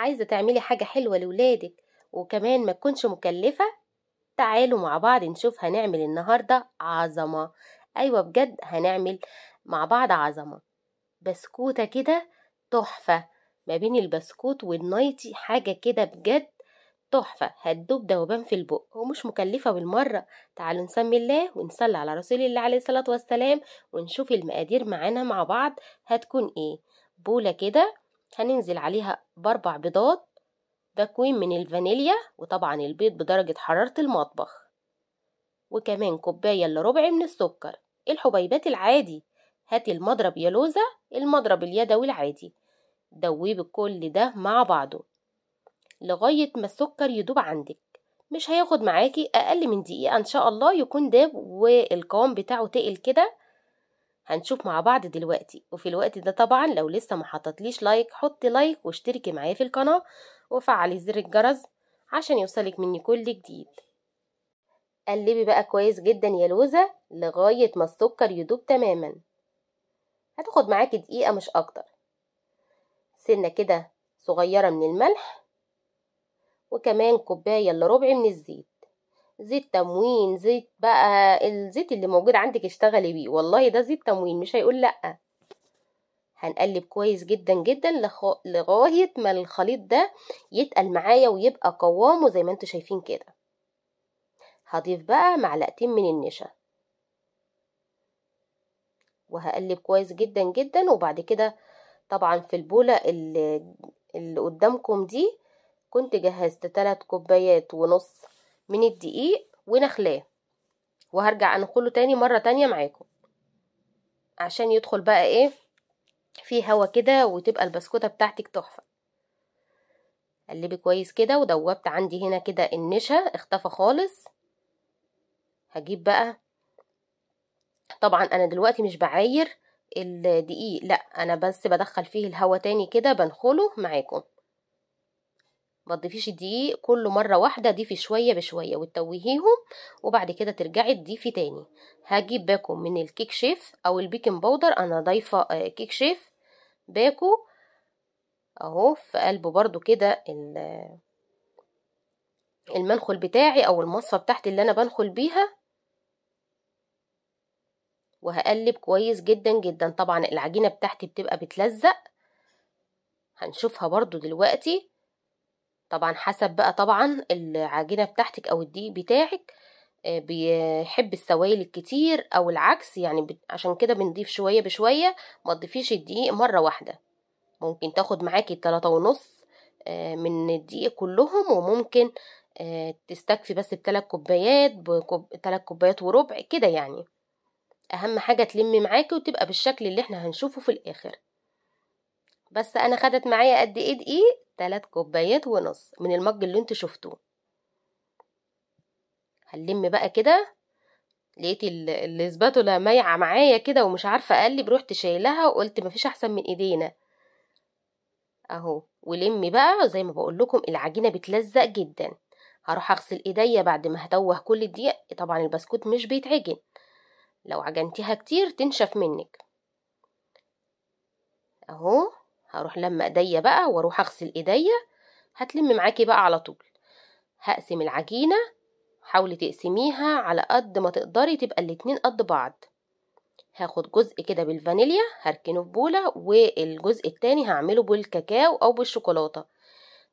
عايزة تعملي حاجة حلوة لولادك وكمان ما تكونش مكلفة تعالوا مع بعض نشوف هنعمل النهاردة عظمة أيوة بجد هنعمل مع بعض عظمة بسكوتة كده تحفة ما بين البسكوت والنايتي حاجة كده بجد تحفة هتدوب دوبان في البق ومش مكلفة بالمرة تعالوا نسمي الله ونصلي على رسول الله عليه الصلاة والسلام ونشوف المقادير معانا مع بعض هتكون ايه بولة كده هننزل عليها بأربع بيضات تكوين من الفانيليا وطبعا البيض بدرجة حرارة المطبخ وكمان كوباية إلا ربع من السكر الحبيبات العادي هاتي المضرب يا لوزة المضرب اليدوي العادي دويه بكل ده مع بعضه لغاية ما السكر يدوب عندك مش هياخد معاكي أقل من دقيقة إن شاء الله يكون داب والقوام بتاعه تقل كده هنشوف مع بعض دلوقتي وفي الوقت ده طبعا لو لسه ما حطتليش لايك حطي لايك واشتركي معايا في القناة وفعلي زر الجرس عشان يوصلك مني كل جديد قلبي بقى كويس جدا يا لوزة لغاية ما السكر يدوب تماما هتاخد معاكي دقيقة مش أكتر سنة كده صغيرة من الملح وكمان كوباية إلا ربع من الزيت زيت تموين زيت بقى الزيت اللي موجود عندك اشتغلي بيه والله ده زيت تموين مش هيقول لأ هنقلب كويس جدا جدا لغاية ما الخليط ده يتقل معايا ويبقى قوامه زي ما انتوا شايفين كده هضيف بقى معلقتين من النشا وهقلب كويس جدا جدا وبعد كده طبعا في البولة اللي, اللي قدامكم دي كنت جهزت تلات كوبايات ونص من الدقيق ونخلاه وهرجع انخله تاني مرة تانية معاكم عشان يدخل بقى ايه في هوا كده وتبقى البسكوتة بتاعتك تحفة قلبي كويس كده ودوبت عندي هنا كده النشا اختفى خالص هجيب بقى طبعا انا دلوقتي مش بعاير الدقيق لا انا بس بدخل فيه الهوا تاني كده بنخله معاكم ما تضيفيش الدقيق كله مره واحده ضيفي شويه بشويه وتتوهيهم وبعد كده ترجعي تضيفي تاني هجيب باكو من الكيك شيف او البيكنج باودر انا ضايفه آه، كيك شيف باكو اهو في قلبه برضو كده المنخل بتاعي او المصفه بتاعتي اللي انا بنخل بيها وهقلب كويس جدا جدا طبعا العجينه بتاعتي بتبقى بتلزق هنشوفها برضو دلوقتي طبعا حسب بقى طبعا العجينة بتاعتك أو الدقيق بتاعك آه، بيحب السوائل الكتير أو العكس يعني عشان كده بنضيف شوية بشوية ما تضيفيش الدقيق مرة واحدة ممكن تاخد معاكي تلاتة ونص آه، من الدقيق كلهم وممكن آه، تستكفي بس بتلات كوبايات بتلات كوبايات وربع كده يعني اهم حاجه تلمي معاكي وتبقى بالشكل اللي احنا هنشوفه في الاخر بس انا خدت معايا قد ايه دقيق تلات كوبايات ونص من المج اللي انتوا شفتوه هنلم بقى كده لقيت الاسباتولا مايعه معايا كده ومش عارفه اقلب رحت شايلها وقلت مفيش احسن من ايدينا اهو ولمي بقى زي ما بقول لكم العجينه بتلزق جدا هروح اغسل ايديا بعد ما هتوه كل الدقيق طبعا البسكوت مش بيتعجن لو عجنتيها كتير تنشف منك اهو هروح لما ايديا بقى واروح اغسل ايديا هتلم معاكي بقى على طول هقسم العجينه حاولي تقسميها على قد ما تقدري تبقى الاتنين قد بعض هاخد جزء كده بالفانيليا هركنه في بوله والجزء التاني هعمله بالكاكاو او بالشوكولاته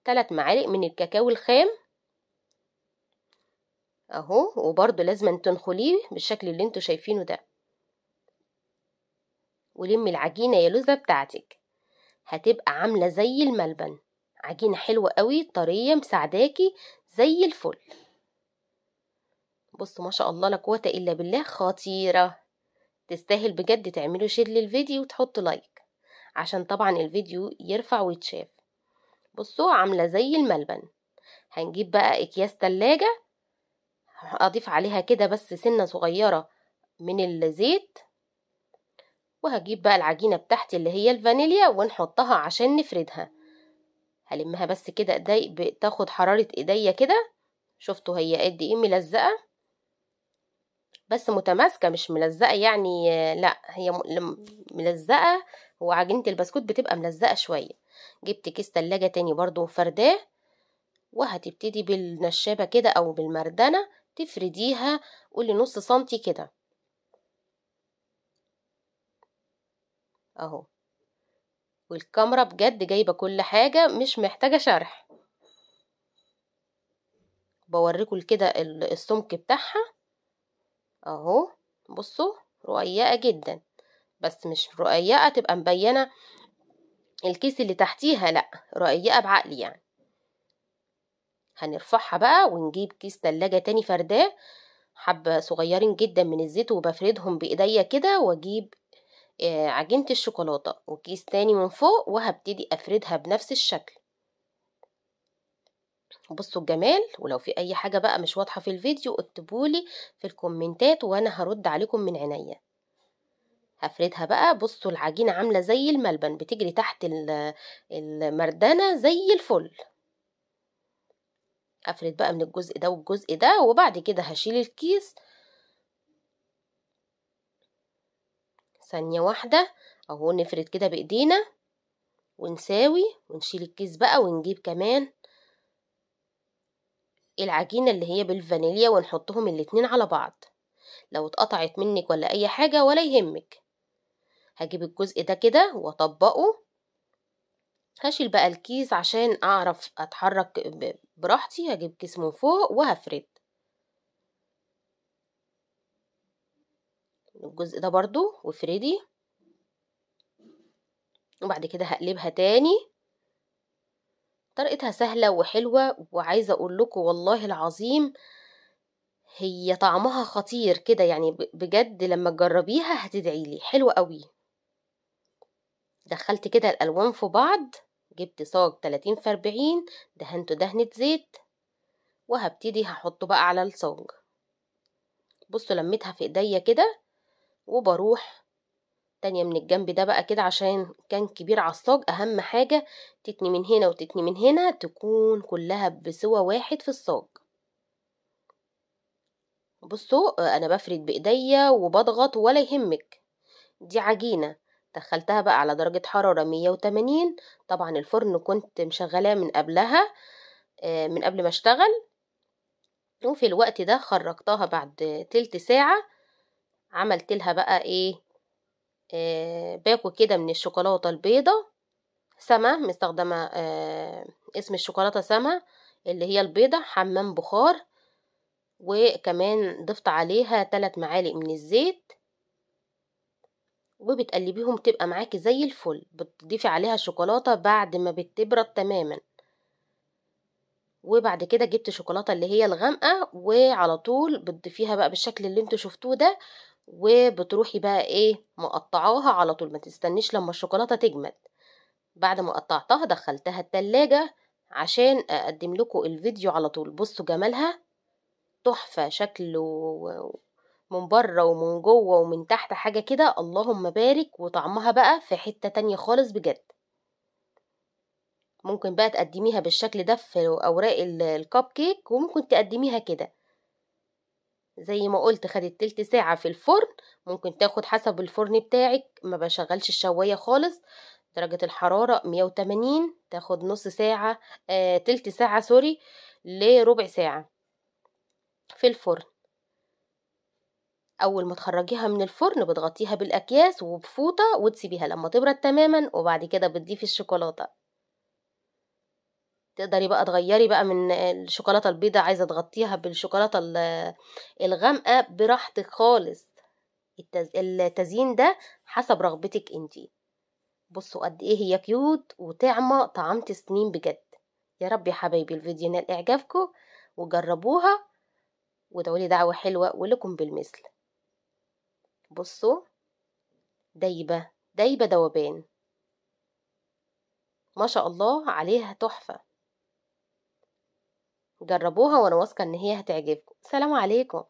ثلاث معالق من الكاكاو الخام اهو وبرده لازم تنخليه بالشكل اللي انتوا شايفينه ده ولمي العجينه يا لوزه بتاعتك هتبقى عاملة زي الملبن عجينة حلوة قوي طرية مساعداكي زي الفل بصوا ما شاء الله لا قوة إلا بالله خطيرة تستاهل بجد تعملوا شير للفيديو وتحطوا لايك عشان طبعا الفيديو يرفع ويتشاف بصوا عاملة زي الملبن هنجيب بقى أكياس تلاجة أضيف عليها كده بس سنة صغيرة من الزيت وهجيب بقى العجينة بتاعتي اللي هي الفانيليا ونحطها عشان نفردها هلمها بس كده ايدي تاخد حرارة ايديا كده شفتوا هي قد ايه ملزقة بس متماسكة مش ملزقة يعني لا هي ملزقة وعجينة البسكوت بتبقى ملزقة شوية جبت كيس تلاجة تاني برضو فرداه وهتبتدي بالنشابة كده او بالمردنة تفرديها قولي نص سنتي كده اهو والكاميرا بجد جايبة كل حاجة مش محتاجة شرح بوريكم كده السمك بتاعها اهو بصوا رقيقة جدا بس مش رقيقة تبقى مبينة الكيس اللي تحتيها لا رقيقة بعقل يعني هنرفعها بقى ونجيب كيس تلاجة تاني فرداه حبة صغيرين جدا من الزيت وبفردهم بايديا كده واجيب آه، عجينة الشوكولاتة وكيس تاني من فوق وهبتدي أفردها بنفس الشكل بصوا الجمال ولو في أي حاجة بقى مش واضحة في الفيديو اكتبولي في الكومنتات وأنا هرد عليكم من عينيا هفردها بقى بصوا العجينة عاملة زي الملبن بتجري تحت المردانة زي الفل هفرد بقى من الجزء ده والجزء ده وبعد كده هشيل الكيس ثانية واحدة اهو نفرد كده بايدينا ونساوي ونشيل الكيس بقى ونجيب كمان العجينة اللي هي بالفانيليا ونحطهم الاتنين على بعض لو اتقطعت منك ولا اي حاجة ولا يهمك هجيب الجزء ده كده واطبقه هشيل بقى الكيس عشان اعرف اتحرك براحتي هجيب كيس من فوق وهفرد الجزء ده برضو وفريدي وبعد كده هقلبها تاني طريقتها سهلة وحلوة وعايزة اقول لكم والله العظيم هي طعمها خطير كده يعني بجد لما تجربيها هتدعيلي حلوة قوي دخلت كده الالوان في بعض جبت صاج 30 في 40 دهنته دهنة زيت وهبتدي هحطه بقى على الصاج بصوا لميتها في ايديا كده وبروح تانية من الجنب ده بقى كده عشان كان كبير عالصاج اهم حاجة تتني من هنا وتتني من هنا تكون كلها بسوى واحد في الصاج بصوا آه، انا بفرد بايديا وبضغط ولا يهمك دي عجينة دخلتها بقى على درجة حرارة 180 طبعا الفرن كنت مشغلاه من قبلها آه، من قبل ما اشتغل وفي الوقت ده خرجتها بعد تلت ساعة عملت لها بقى ايه آه باكو كده من الشوكولاته البيضه سما مستخدمه آه اسم الشوكولاته سما اللي هي البيضه حمام بخار وكمان ضفت عليها تلات معالق من الزيت وبتقلبيهم تبقى معاكي زي الفل بتضيفي عليها الشوكولاته بعد ما بتبرد تماما وبعد كده جبت شوكولاته اللي هي الغامقه وعلى طول بتضيفيها بقى بالشكل اللي انتوا شفتوه ده وبتروحي بقى ايه مقطعاها على طول ما تستنيش لما الشوكولاته تجمد بعد ما قطعتها دخلتها التلاجة عشان اقدم لكم الفيديو على طول بصوا جمالها تحفه شكله من بره ومن جوه ومن تحت حاجه كده اللهم بارك وطعمها بقى في حته تانية خالص بجد ممكن بقى تقدميها بالشكل ده في اوراق الكب كيك وممكن تقدميها كده زي ما قلت خدت تلت ساعة في الفرن ممكن تاخد حسب الفرن بتاعك ما بشغلش الشواية خالص درجة الحرارة 180 تاخد نص ساعة آه تلت ساعة سوري لربع ساعة في الفرن اول ما تخرجيها من الفرن بتغطيها بالاكياس وبفوطه وتسيبيها لما تبرد تماما وبعد كده بتضيفي الشوكولاته تقدري بقى تغيري بقى من الشوكولاته البيضة عايزه تغطيها بالشوكولاته الغامقه براحتك خالص التزيين ده حسب رغبتك انتي بصوا قد ايه هي كيوت وطعمه طعمت سنين بجد يا رب يا حبايبي الفيديو نال اعجابكم وجربوها ودعولي دعوه حلوه ولكم بالمثل بصوا دايبه دايبه دوبان ما شاء الله عليها تحفه جربوها وانا واثقه ان هي هتعجبكم سلام عليكم